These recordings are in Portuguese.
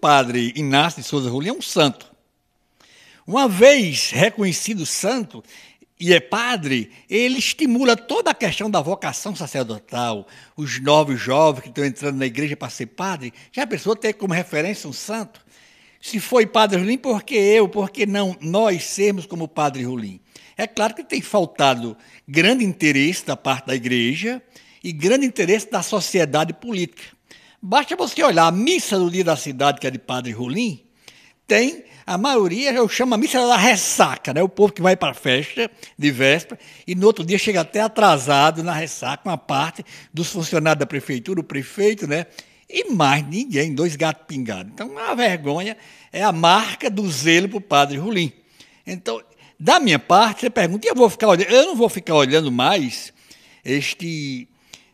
padre Inácio de Souza Rolim é um santo. Uma vez reconhecido santo e é padre, ele estimula toda a questão da vocação sacerdotal. Os novos jovens que estão entrando na igreja para ser padre, já a pessoa tem como referência um santo. Se foi padre Rolim, por que eu? Por que não nós sermos como padre Rolim? É claro que tem faltado grande interesse da parte da igreja e grande interesse da sociedade política. Basta você olhar a missa do dia da cidade, que é de Padre Rolim, tem a maioria, eu chamo a missa da ressaca, né? O povo que vai para a festa de véspera e no outro dia chega até atrasado na ressaca, uma parte dos funcionários da prefeitura, o prefeito, né? E mais ninguém, dois gatos pingados. Então, a vergonha é a marca do zelo para o padre Rulim. Então, da minha parte, você pergunta, e eu vou ficar olhando, eu não vou ficar olhando mais este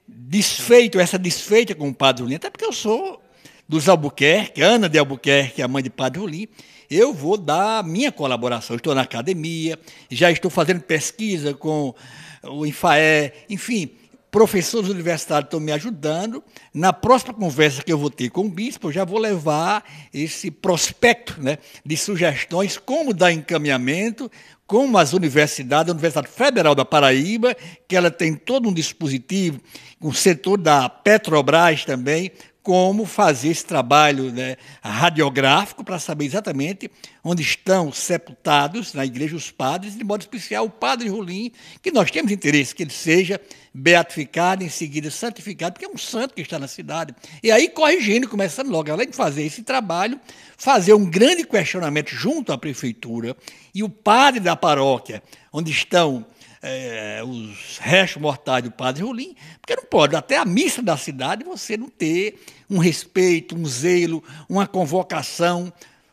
desfeito, essa desfeita com o Padre Julinho, até porque eu sou dos Albuquerque, Ana de Albuquerque, a mãe de Padre Julinho, eu vou dar minha colaboração. Estou na academia, já estou fazendo pesquisa com o INFAE, enfim, professores universitários estão me ajudando. Na próxima conversa que eu vou ter com o bispo, eu já vou levar esse prospecto né, de sugestões, como dar encaminhamento, como as universidades, a Universidade Federal da Paraíba, que ela tem todo um dispositivo, com um setor da Petrobras também, como fazer esse trabalho né, radiográfico para saber exatamente onde estão sepultados na igreja os padres, de modo especial o padre Rolim, que nós temos interesse que ele seja beatificado, em seguida santificado, porque é um santo que está na cidade. E aí, corrigindo, começando logo, além de fazer esse trabalho, fazer um grande questionamento junto à prefeitura e o padre da paróquia, onde estão é, os restos mortais do padre Rolim, porque não pode, até a missa da cidade, você não ter um respeito, um zelo, uma convocação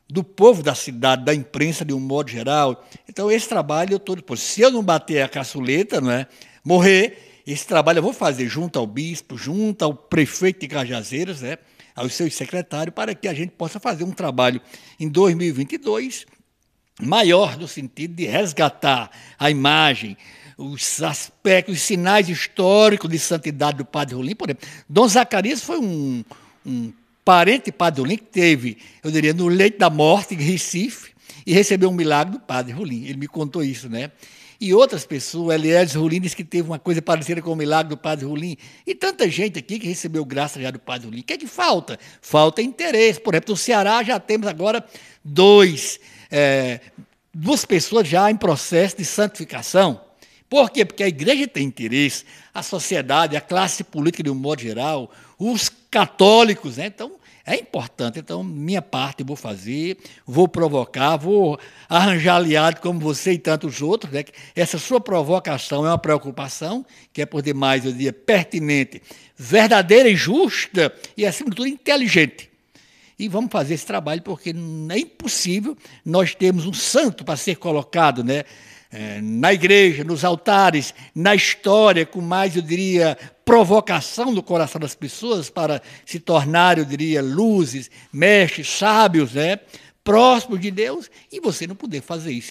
do povo da cidade, da imprensa de um modo geral. Então, esse trabalho eu estou disposto. Se eu não bater a caçuleta, não é? morrer, esse trabalho eu vou fazer junto ao bispo, junto ao prefeito de Cajazeiras, né? aos seus secretários, para que a gente possa fazer um trabalho em 2022 maior no sentido de resgatar a imagem, os aspectos, os sinais históricos de santidade do Padre Rolim. Por exemplo, Dom Zacarias foi um, um parente do Padre Rolim que teve, eu diria, no leito da morte em Recife e recebeu um milagre do Padre Rolim. Ele me contou isso, né? E outras pessoas, Elias Rolim disse que teve uma coisa parecida com o milagre do Padre Rolim. E tanta gente aqui que recebeu graça já do Padre Rolim. O que é que falta? Falta interesse. Por exemplo, no Ceará já temos agora dois, é, duas pessoas já em processo de santificação. Por quê? Porque a igreja tem interesse, a sociedade, a classe política de um modo geral, os católicos, né? Então, é importante. Então, minha parte vou fazer, vou provocar, vou arranjar aliado como você e tantos outros. Né? Essa sua provocação é uma preocupação, que é por demais, eu diria, pertinente, verdadeira e justa, e, acima de tudo, inteligente e vamos fazer esse trabalho, porque é impossível nós termos um santo para ser colocado né, é, na igreja, nos altares, na história, com mais, eu diria, provocação do coração das pessoas para se tornar, eu diria, luzes, mestres, sábios, né? próximos de Deus, e você não poder fazer isso.